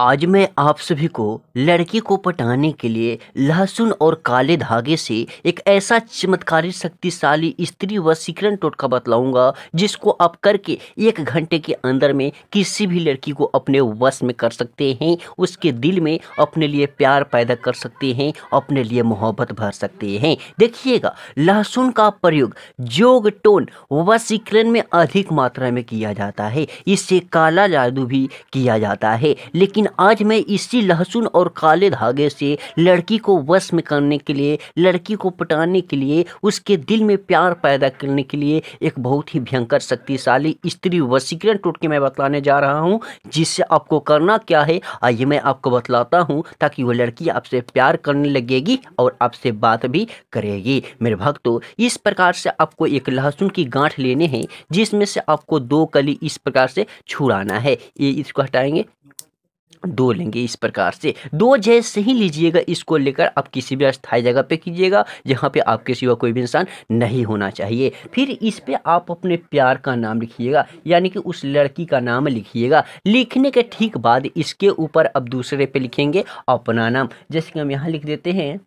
आज मैं आप सभी को लड़की को पटाने के लिए लहसुन और काले धागे से एक ऐसा चमत्कारी शक्तिशाली स्त्री व सिकरन टोटका बतलाऊंगा जिसको आप करके एक घंटे के अंदर में किसी भी लड़की को अपने वश में कर सकते हैं उसके दिल में अपने लिए प्यार पैदा कर सकते हैं अपने लिए मोहब्बत भर सकते हैं देखिएगा लहसुन का प्रयोग जोग टोन व सिकरन में अधिक मात्रा में किया जाता है इससे काला जादू भी किया जाता है लेकिन लेकिन आज मैं इसी लहसुन और काले धागे से लड़की को वश में करने के लिए लड़की को पटाने के लिए उसके दिल में प्यार पैदा करने के लिए एक बहुत ही भयंकर शक्तिशाली स्त्री वशीकरण टोटके मैं बतलाने जा रहा हूँ जिससे आपको करना क्या है आइए मैं आपको बतलाता हूँ ताकि वो लड़की आपसे प्यार करने लगेगी और आपसे बात भी करेगी मेरे भक्तों इस प्रकार से आपको एक लहसुन की गांठ लेने हैं जिसमें से आपको दो कली इस प्रकार से छुड़ाना है ये इसको हटाएंगे दो लेंगे इस प्रकार से दो जैसे ही लीजिएगा इसको लेकर आप किसी भी अस्थायी जगह पे कीजिएगा जहाँ पे आपके सिवा कोई भी इंसान नहीं होना चाहिए फिर इस पे आप अपने प्यार का नाम लिखिएगा यानी कि उस लड़की का नाम लिखिएगा लिखने के ठीक बाद इसके ऊपर अब दूसरे पे लिखेंगे अपना नाम जैसे कि हम यहाँ लिख देते हैं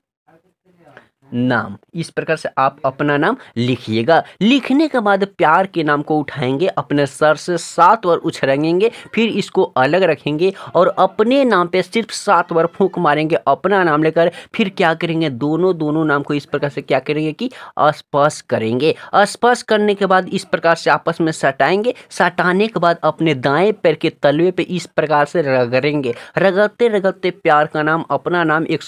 नाम इस प्रकार से आप अपना नाम लिखिएगा लिखने के बाद प्यार के नाम को उठाएंगे अपने सर से सात बार उछरेंगे फिर इसको अलग रखेंगे और अपने नाम पे सिर्फ सात बार फूंक मारेंगे अपना नाम लेकर फिर क्या करेंगे दोनों दोनों नाम को इस प्रकार से क्या करेंगे कि स्पर्श करेंगे स्पर्श करने के बाद इस प्रकार से आपस में सटाएंगे सटाने के बाद अपने दाएं पैर के तलवे पे इस प्रकार से रगड़ेंगे रगड़ते रगड़ते प्यार का नाम अपना नाम एक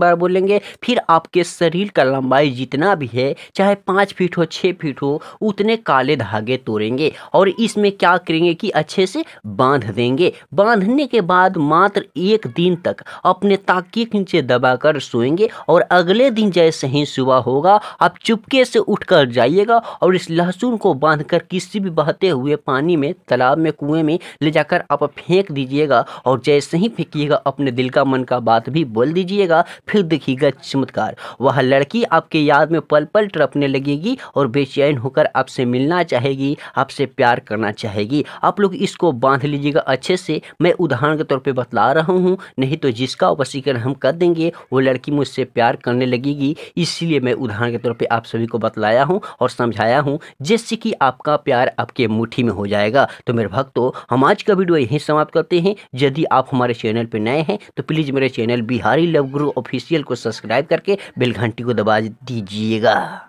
बार बोलेंगे फिर आपके शरीर रील का लंबाई जितना भी है चाहे पाँच फीट हो छः फीट हो उतने काले धागे तोड़ेंगे और इसमें क्या करेंगे कि अच्छे से बांध देंगे बांधने के बाद मात्र एक दिन तक अपने ताकि नीचे दबाकर सोएंगे और अगले दिन जैसे ही सुबह होगा आप चुपके से उठकर जाइएगा और इस लहसुन को बांधकर किसी भी बहते हुए पानी में तालाब में कुएं में ले जाकर आप फेंक दीजिएगा और जैसे ही फेंकिएगा अपने दिल का मन का बात भी बोल दीजिएगा फिर देखिएगा चमत्कार वह लड़की आपके याद में पल पल टपने लगेगी और बेचैन होकर आपसे मिलना चाहेगी आपसे प्यार करना चाहेगी आप लोग इसको बांध लीजिएगा अच्छे से मैं उदाहरण के तौर पर बतला रहा हूँ नहीं तो जिसका वसीकरण हम कर देंगे वो लड़की मुझसे प्यार करने लगेगी इसीलिए मैं उदाहरण के तौर पर आप सभी को बतलाया हूँ और समझाया हूँ जिससे कि आपका प्यार आपके मुठ्ठी में हो जाएगा तो मेरे भक्तों हम आज का वीडियो यहीं समाप्त करते हैं यदि आप हमारे चैनल पर नए हैं तो प्लीज़ मेरे channel Bihari love guru official को सब्सक्राइब करके बेलघंटा घंटी को दबा दीजिएगा